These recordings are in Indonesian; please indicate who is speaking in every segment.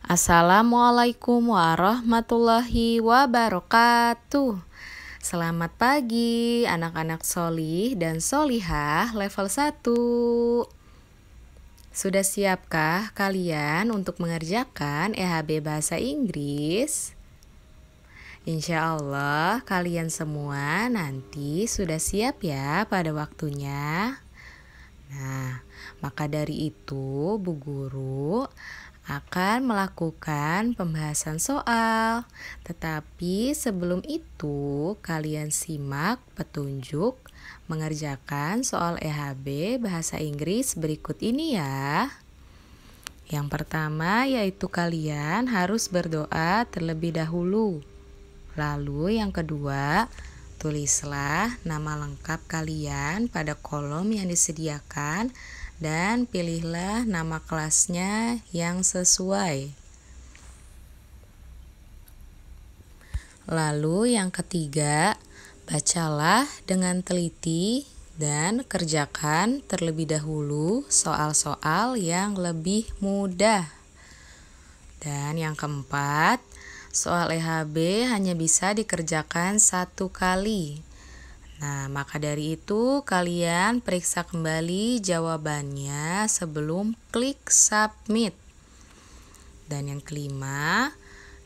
Speaker 1: Assalamualaikum warahmatullahi wabarakatuh. Selamat pagi anak-anak solih dan solihah level 1. Sudah siapkah kalian untuk mengerjakan EHB Bahasa Inggris? Insya Allah kalian semua nanti sudah siap ya pada waktunya. Nah, maka dari itu Bu Guru akan melakukan pembahasan soal. Tetapi sebelum itu, kalian simak petunjuk mengerjakan soal EHB bahasa Inggris berikut ini ya. Yang pertama yaitu kalian harus berdoa terlebih dahulu. Lalu yang kedua, tulislah nama lengkap kalian pada kolom yang disediakan dan pilihlah nama kelasnya yang sesuai. Lalu, yang ketiga, bacalah dengan teliti dan kerjakan terlebih dahulu soal-soal yang lebih mudah. Dan yang keempat, soal EHB hanya bisa dikerjakan satu kali. Nah, maka dari itu kalian periksa kembali jawabannya sebelum klik submit. Dan yang kelima,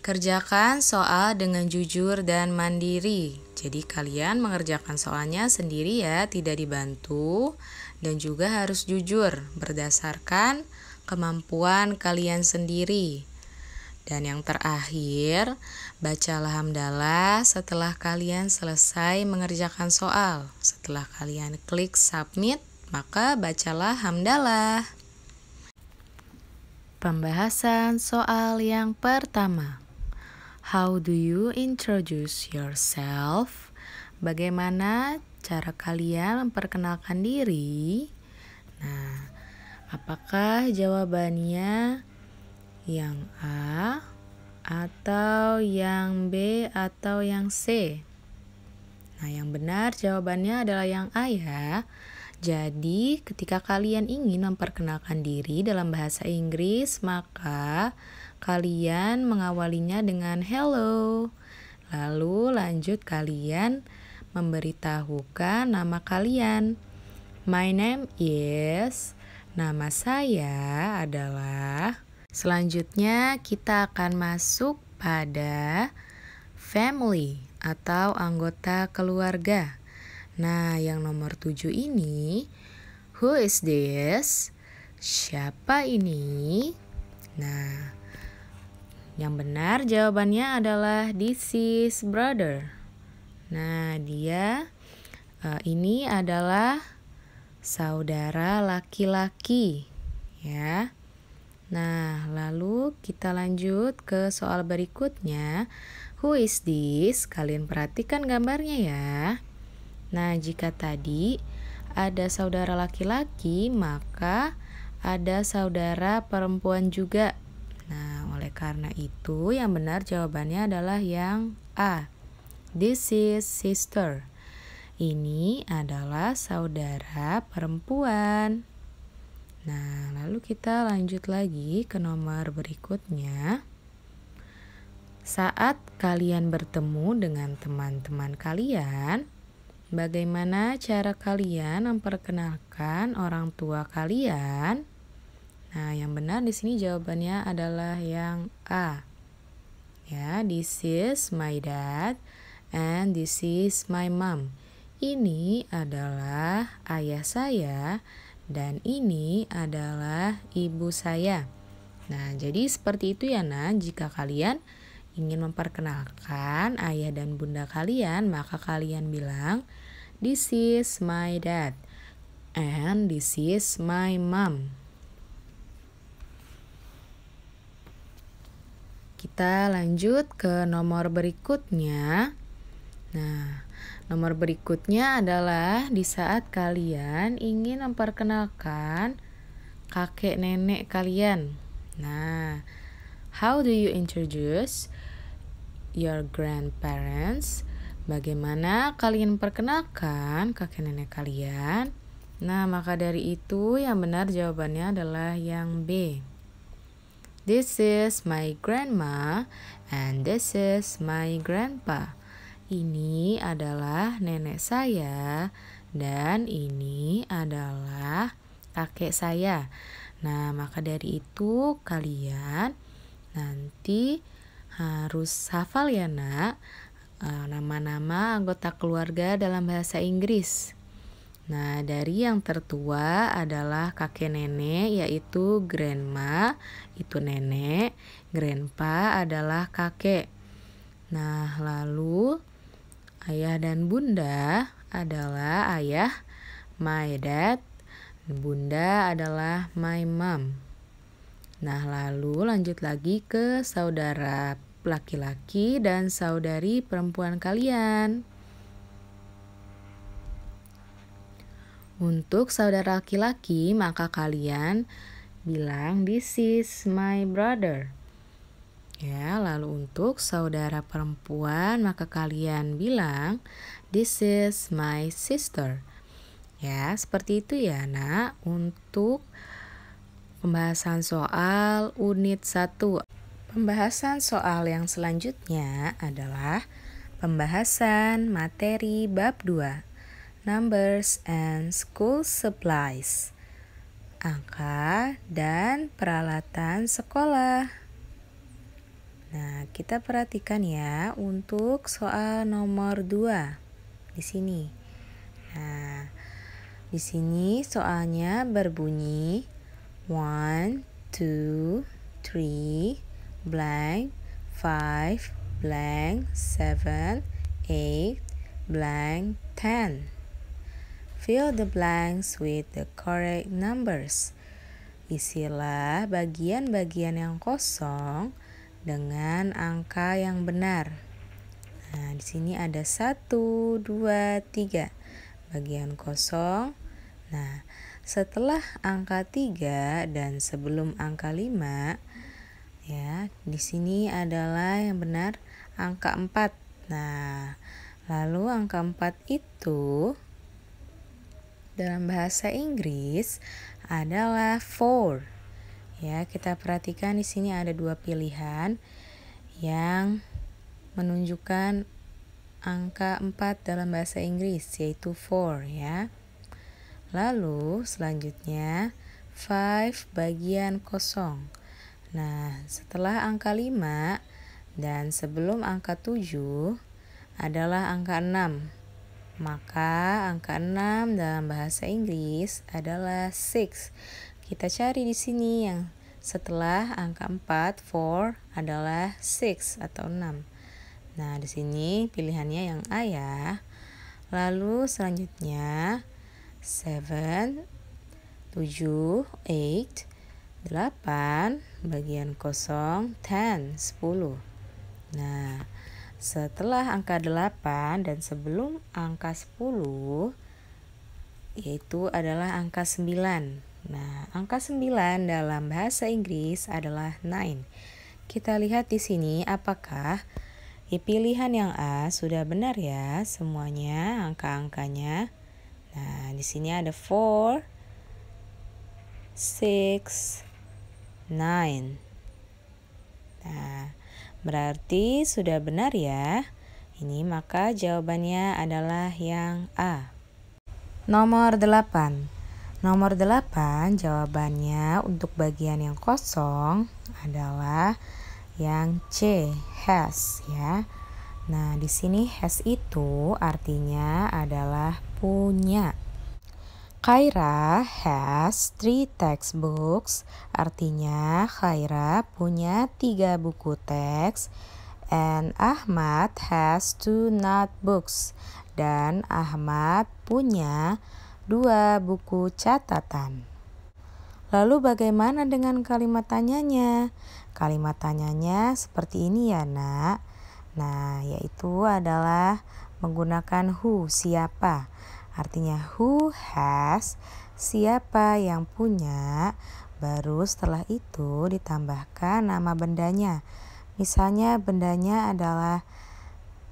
Speaker 1: kerjakan soal dengan jujur dan mandiri. Jadi kalian mengerjakan soalnya sendiri ya, tidak dibantu dan juga harus jujur berdasarkan kemampuan kalian sendiri. Dan yang terakhir, bacalah hamdalah setelah kalian selesai mengerjakan soal. Setelah kalian klik submit, maka bacalah hamdalah. Pembahasan soal yang pertama. How do you introduce yourself? Bagaimana cara kalian memperkenalkan diri? Nah, apakah jawabannya yang A atau yang B atau yang C? Nah, yang benar jawabannya adalah yang A ya. Jadi, ketika kalian ingin memperkenalkan diri dalam bahasa Inggris, maka kalian mengawalinya dengan hello. Lalu lanjut kalian memberitahukan nama kalian. My name is Nama saya adalah Selanjutnya kita akan masuk pada family atau anggota keluarga. Nah, yang nomor tujuh ini who is this? Siapa ini? Nah, yang benar jawabannya adalah this is brother. Nah, dia uh, ini adalah saudara laki-laki, ya. Nah, lalu kita lanjut ke soal berikutnya. Who is this? Kalian perhatikan gambarnya ya. Nah, jika tadi ada saudara laki-laki, maka ada saudara perempuan juga. Nah, oleh karena itu yang benar jawabannya adalah yang A. This is sister. Ini adalah saudara perempuan. Nah, lalu kita lanjut lagi ke nomor berikutnya. Saat kalian bertemu dengan teman-teman kalian, bagaimana cara kalian memperkenalkan orang tua kalian? Nah, yang benar di sini jawabannya adalah yang A. Ya, this is my dad and this is my mom. Ini adalah ayah saya dan ini adalah ibu saya. Nah, jadi seperti itu ya, Nah. Jika kalian ingin memperkenalkan ayah dan bunda kalian, maka kalian bilang, "This is my dad." And this is my mom. Kita lanjut ke nomor berikutnya. Nah, Nomor berikutnya adalah di saat kalian ingin memperkenalkan kakek nenek kalian. Nah, how do you introduce your grandparents? Bagaimana kalian perkenalkan kakek nenek kalian? Nah, maka dari itu yang benar jawabannya adalah yang B. This is my grandma and this is my grandpa. Ini adalah nenek saya dan ini adalah kakek saya. Nah, maka dari itu kalian nanti harus hafal ya, Nak, e, nama-nama anggota keluarga dalam bahasa Inggris. Nah, dari yang tertua adalah kakek nenek yaitu grandma, itu nenek, grandpa adalah kakek. Nah, lalu Ayah dan bunda adalah ayah, my dad, bunda adalah my mom. Nah, lalu lanjut lagi ke saudara laki-laki dan saudari perempuan kalian. Untuk saudara laki-laki, maka kalian bilang, "This is my brother." Ya, lalu untuk saudara perempuan maka kalian bilang this is my sister. Ya, seperti itu ya, Nak, untuk pembahasan soal unit 1. Pembahasan soal yang selanjutnya adalah pembahasan materi bab 2 numbers and school supplies, angka dan peralatan sekolah. Nah, kita perhatikan ya untuk soal nomor 2 di sini. Nah, di sini soalnya berbunyi 1 2 3 blank 5 blank 7 8 blank 10. Fill the blanks with the correct numbers. Isilah bagian-bagian yang kosong dengan angka yang benar. Nah, di sini ada 1, 2, 3. Bagian kosong. Nah, setelah angka 3 dan sebelum angka 5 ya, di sini adalah yang benar angka 4. Nah, lalu angka 4 itu dalam bahasa Inggris adalah 4. Ya, kita perhatikan di sini ada dua pilihan yang menunjukkan angka 4 dalam bahasa Inggris yaitu 4 ya. Lalu selanjutnya 5 bagian kosong. Nah, setelah angka 5 dan sebelum angka 7 adalah angka 6. Maka angka 6 dalam bahasa Inggris adalah 6. Kita cari di sini yang setelah angka 4, 4 adalah 6 atau 6. Nah, di sini pilihannya yang A ya. Lalu selanjutnya 7 7 8 8 bagian kosong 10 10 nah setelah angka 8 dan sebelum angka 10 yaitu adalah angka 9 Nah, angka 9 dalam bahasa Inggris adalah 9. Kita lihat di sini apakah pilihan yang A sudah benar ya semuanya angka-angkanya. Nah, di sini ada 4 6 9. Nah, berarti sudah benar ya. Ini maka jawabannya adalah yang A. Nomor 8. Nomor 8 jawabannya untuk bagian yang kosong adalah yang C, has ya. Nah, di sini has itu artinya adalah punya. Khaira has three textbooks, artinya Khaira punya tiga buku teks, and Ahmad has two notebooks, dan Ahmad punya 2. Buku catatan. Lalu bagaimana dengan kalimat tanyanya? Kalimat tanyanya seperti ini ya nak. Nah, yaitu adalah menggunakan who, siapa. Artinya who has, siapa yang punya. Baru setelah itu ditambahkan nama bendanya. Misalnya bendanya adalah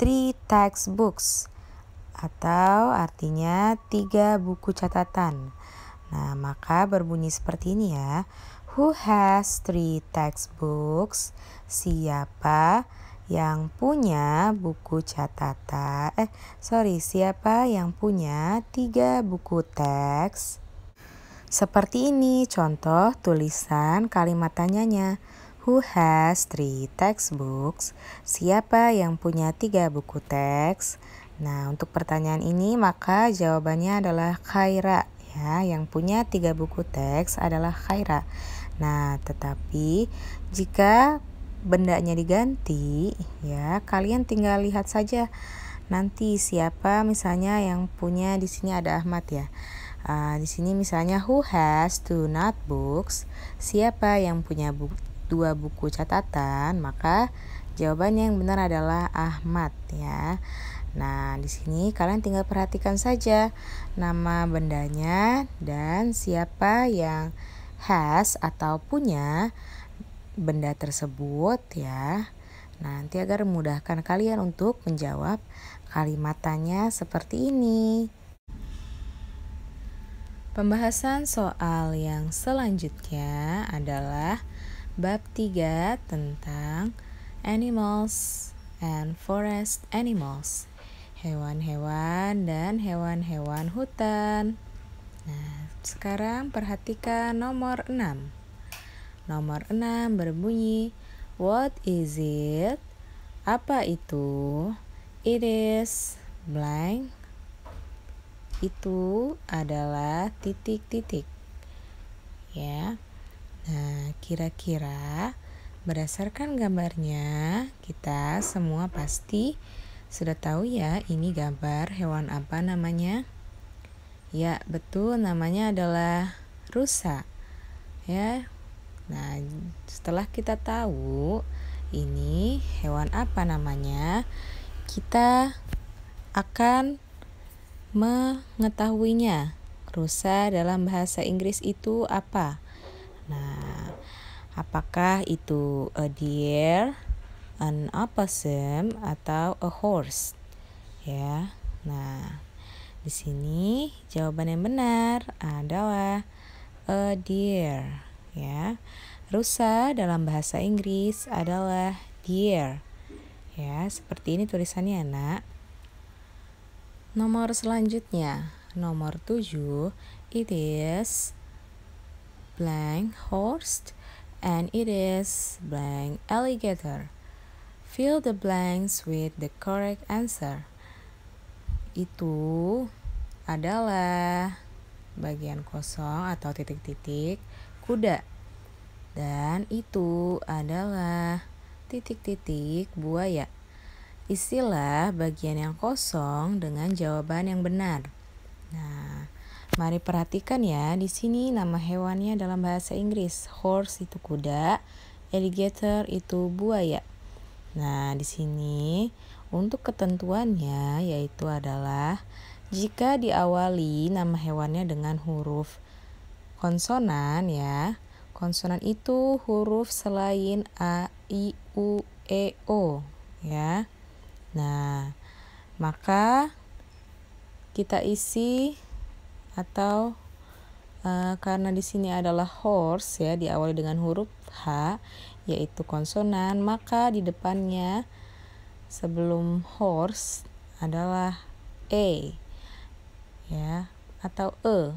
Speaker 1: three textbooks atau artinya tiga buku catatan. Nah, maka berbunyi seperti ini ya. Who has three textbooks? Siapa yang punya buku catatan? Eh, sorry, siapa yang punya tiga buku teks? Seperti ini contoh tulisan kalimat tanyanya. Who has three textbooks? Siapa yang punya tiga buku teks? Nah, untuk pertanyaan ini maka jawabannya adalah Khaira ya. Yang punya tiga buku teks adalah Khaira. Nah, tetapi jika bendanya diganti ya, kalian tinggal lihat saja nanti siapa misalnya yang punya di sini ada Ahmad ya. Uh, di sini misalnya who has two notebooks, siapa yang punya bu dua buku catatan, maka jawabannya yang benar adalah Ahmad ya. Nah, di sini kalian tinggal perhatikan saja nama bendanya dan siapa yang has atau punya benda tersebut ya. Nanti agar memudahkan kalian untuk menjawab kalimatannya seperti ini. Pembahasan soal yang selanjutnya adalah bab 3 tentang animals and forest animals hewan-hewan dan hewan-hewan hutan. Nah, sekarang perhatikan nomor 6. Nomor 6 berbunyi What is it? Apa itu? It is blank. Itu adalah titik-titik. Ya. Nah, kira-kira berdasarkan gambarnya kita semua pasti sudah tahu ya ini gambar hewan apa namanya? Ya, betul namanya adalah rusa. Ya. Nah, setelah kita tahu ini hewan apa namanya, kita akan mengetahuinya. Rusa dalam bahasa Inggris itu apa? Nah, apakah itu a deer? an opossum atau a horse. Ya. Nah, di sini jawaban yang benar adalah a deer, ya. Rusa dalam bahasa Inggris adalah deer. Ya, seperti ini tulisannya, Nak. Nomor selanjutnya, nomor 7, it is blank horse and it is blank alligator. Fill the blanks with the correct answer. Itu adalah bagian kosong atau titik-titik kuda. Dan itu adalah titik-titik buaya. Isilah bagian yang kosong dengan jawaban yang benar. Nah, mari perhatikan ya, di sini nama hewannya dalam bahasa Inggris. Horse itu kuda, alligator itu buaya. Nah, di sini untuk ketentuannya yaitu adalah jika diawali nama hewannya dengan huruf konsonan ya. Konsonan itu huruf selain a, i, u, e, o ya. Nah, maka kita isi atau uh, karena di sini adalah horse ya diawali dengan huruf h yaitu konsonan, maka di depannya sebelum horse adalah e ya atau e.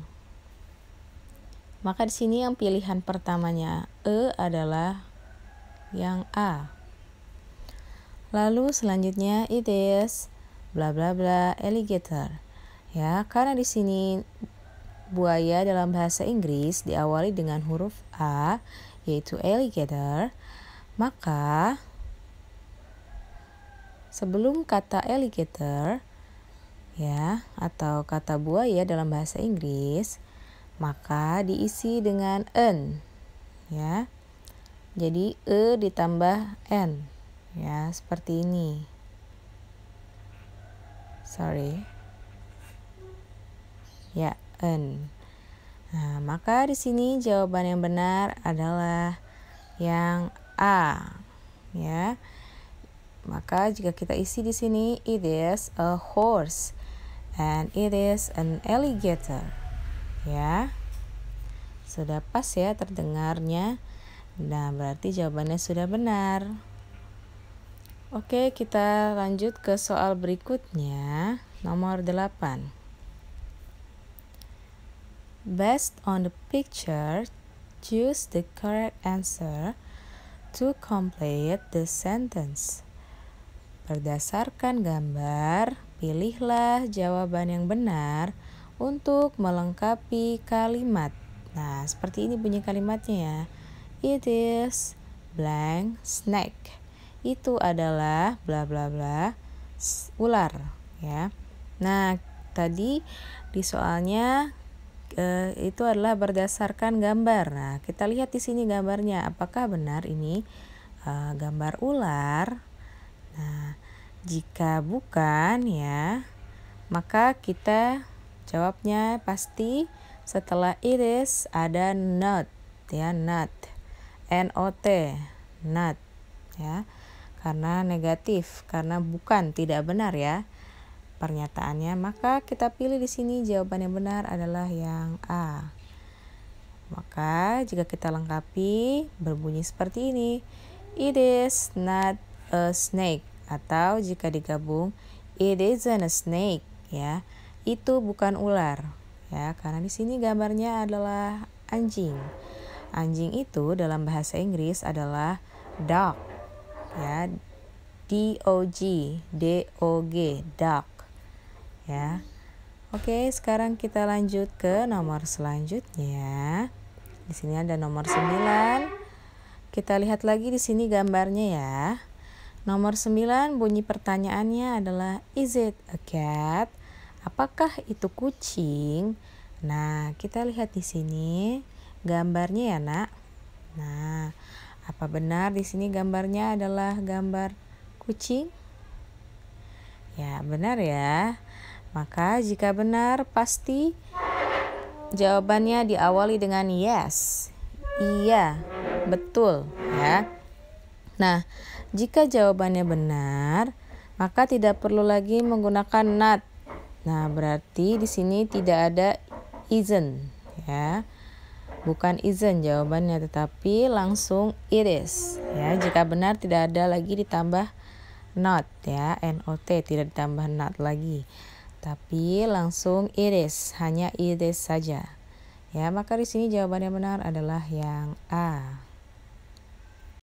Speaker 1: Maka di sini yang pilihan pertamanya e adalah yang a. Lalu selanjutnya it is bla bla bla alligator. Ya, karena di sini buaya dalam bahasa Inggris diawali dengan huruf a, yaitu alligator, maka sebelum kata alligator ya atau kata buaya dalam bahasa Inggris maka diisi dengan n ya jadi e ditambah n ya seperti ini sorry ya n Nah, maka di sini jawaban yang benar adalah yang A. Ya. Maka jika kita isi di sini it is a horse and it is an alligator. Ya. Sudah pas ya terdengarnya. Nah, berarti jawabannya sudah benar. Oke, kita lanjut ke soal berikutnya, nomor 8. Based on the picture, choose the correct answer to complete the sentence. Berdasarkan gambar, pilihlah jawaban yang benar untuk melengkapi kalimat. Nah, seperti ini bunyi kalimatnya ya. It is blank snake. Itu adalah bla bla bla ular ya. Nah, tadi di soalnya Eh, itu adalah berdasarkan gambar. Nah, kita lihat di sini gambarnya apakah benar ini uh, gambar ular. Nah, jika bukan ya, maka kita jawabnya pasti setelah iris ada not ya not N O T not ya karena negatif karena bukan tidak benar ya pernyataannya, maka kita pilih di sini jawaban yang benar adalah yang A. Maka jika kita lengkapi berbunyi seperti ini. It is not a snake atau jika digabung it isn't a snake ya. Itu bukan ular ya karena di sini gambarnya adalah anjing. Anjing itu dalam bahasa Inggris adalah dog ya. D O G D O G dog ya. Oke, sekarang kita lanjut ke nomor selanjutnya. Di sini ada nomor 9. Kita lihat lagi di sini gambarnya ya. Nomor 9 bunyi pertanyaannya adalah is it a cat? Apakah itu kucing? Nah, kita lihat di sini gambarnya ya, Nak. Nah, apa benar di sini gambarnya adalah gambar kucing? Ya, benar ya. Maka jika benar pasti jawabannya diawali dengan yes. Iya, betul ya. Nah, jika jawabannya benar, maka tidak perlu lagi menggunakan not. Nah, berarti di sini tidak ada isn't ya. Bukan isn't jawabannya tetapi langsung it is ya. Jika benar tidak ada lagi ditambah not ya, not tidak ditambah not lagi tapi langsung iris, hanya iris saja. Ya, maka di sini jawaban yang benar adalah yang A.